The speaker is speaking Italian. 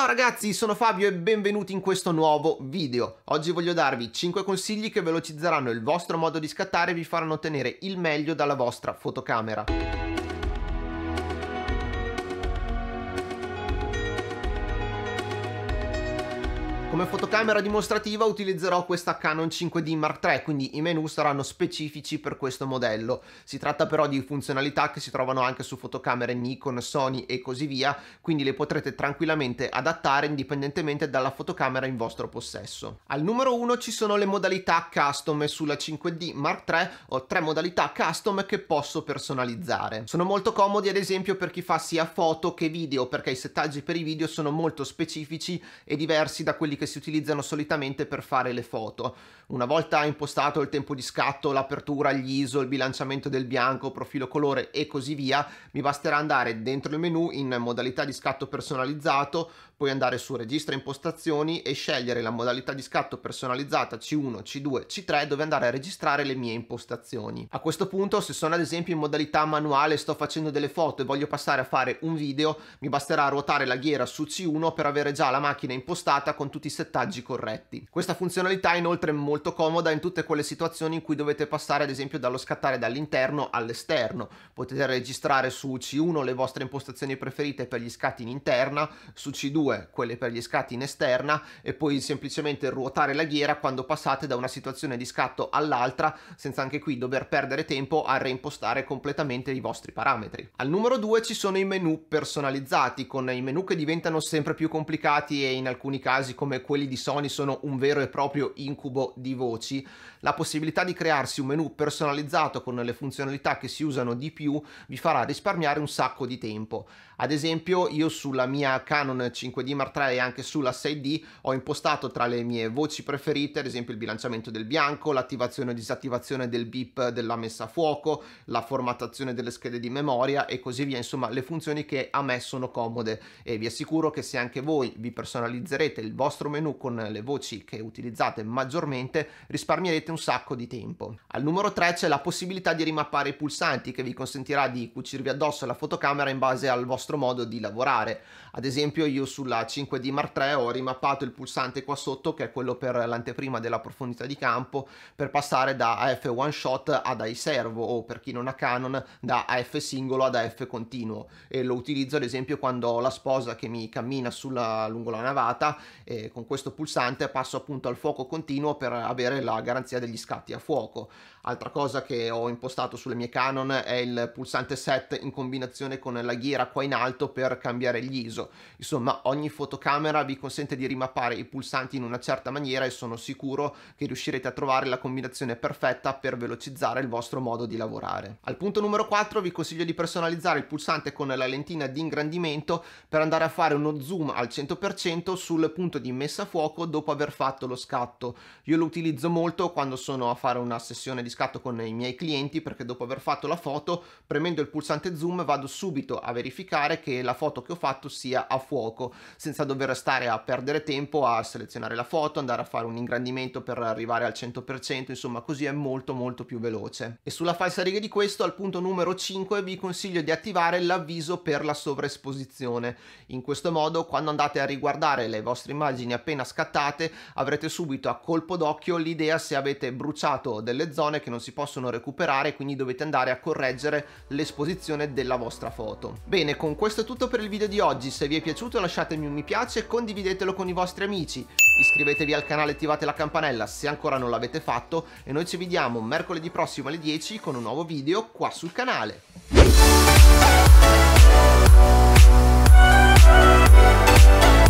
Ciao ragazzi, sono Fabio e benvenuti in questo nuovo video. Oggi voglio darvi 5 consigli che velocizzeranno il vostro modo di scattare e vi faranno ottenere il meglio dalla vostra fotocamera. Come fotocamera dimostrativa utilizzerò questa Canon 5D Mark III, quindi i menu saranno specifici per questo modello. Si tratta però di funzionalità che si trovano anche su fotocamere Nikon, Sony e così via, quindi le potrete tranquillamente adattare indipendentemente dalla fotocamera in vostro possesso. Al numero 1 ci sono le modalità custom e sulla 5D Mark III ho tre modalità custom che posso personalizzare. Sono molto comodi ad esempio per chi fa sia foto che video perché i settaggi per i video sono molto specifici e diversi da quelli che si utilizzano solitamente per fare le foto. Una volta impostato il tempo di scatto, l'apertura, gli ISO, il bilanciamento del bianco, profilo colore e così via, mi basterà andare dentro il menu in modalità di scatto personalizzato, poi andare su registra impostazioni e scegliere la modalità di scatto personalizzata C1, C2, C3 dove andare a registrare le mie impostazioni. A questo punto se sono ad esempio in modalità manuale sto facendo delle foto e voglio passare a fare un video, mi basterà ruotare la ghiera su C1 per avere già la macchina impostata con tutti i settaggi corretti. Questa funzionalità è inoltre molto comoda in tutte quelle situazioni in cui dovete passare ad esempio dallo scattare dall'interno all'esterno. Potete registrare su C1 le vostre impostazioni preferite per gli scatti in interna, su C2 quelle per gli scatti in esterna e poi semplicemente ruotare la ghiera quando passate da una situazione di scatto all'altra senza anche qui dover perdere tempo a reimpostare completamente i vostri parametri. Al numero 2 ci sono i menu personalizzati con i menu che diventano sempre più complicati e in alcuni casi come quelli di Sony sono un vero e proprio incubo di voci, la possibilità di crearsi un menu personalizzato con le funzionalità che si usano di più vi farà risparmiare un sacco di tempo. Ad esempio io sulla mia Canon 5D Mark III e anche sulla 6D ho impostato tra le mie voci preferite ad esempio il bilanciamento del bianco, l'attivazione o disattivazione del beep della messa a fuoco, la formattazione delle schede di memoria e così via, insomma le funzioni che a me sono comode e vi assicuro che se anche voi vi personalizzerete il vostro menu con le voci che utilizzate maggiormente risparmierete un sacco di tempo. Al numero 3 c'è la possibilità di rimappare i pulsanti che vi consentirà di cucirvi addosso la fotocamera in base al vostro modo di lavorare. Ad esempio io sulla 5D Mark III ho rimappato il pulsante qua sotto che è quello per l'anteprima della profondità di campo per passare da AF one shot ad AI servo o per chi non ha Canon da AF singolo ad AF continuo e lo utilizzo ad esempio quando ho la sposa che mi cammina sulla, lungo la navata e con con questo pulsante passo appunto al fuoco continuo per avere la garanzia degli scatti a fuoco. Altra cosa che ho impostato sulle mie Canon è il pulsante set in combinazione con la ghiera qua in alto per cambiare gli ISO. Insomma ogni fotocamera vi consente di rimappare i pulsanti in una certa maniera e sono sicuro che riuscirete a trovare la combinazione perfetta per velocizzare il vostro modo di lavorare. Al punto numero 4 vi consiglio di personalizzare il pulsante con la lentina di ingrandimento per andare a fare uno zoom al 100% sul punto di messa messa a fuoco dopo aver fatto lo scatto. Io lo utilizzo molto quando sono a fare una sessione di scatto con i miei clienti perché dopo aver fatto la foto, premendo il pulsante zoom vado subito a verificare che la foto che ho fatto sia a fuoco, senza dover stare a perdere tempo a selezionare la foto, andare a fare un ingrandimento per arrivare al 100%, insomma così è molto molto più veloce. E sulla falsa riga di questo, al punto numero 5, vi consiglio di attivare l'avviso per la sovraesposizione. In questo modo, quando andate a riguardare le vostre immagini a appena scattate avrete subito a colpo d'occhio l'idea se avete bruciato delle zone che non si possono recuperare quindi dovete andare a correggere l'esposizione della vostra foto. Bene con questo è tutto per il video di oggi, se vi è piaciuto lasciatemi un mi piace, condividetelo con i vostri amici, iscrivetevi al canale attivate la campanella se ancora non l'avete fatto e noi ci vediamo mercoledì prossimo alle 10 con un nuovo video qua sul canale.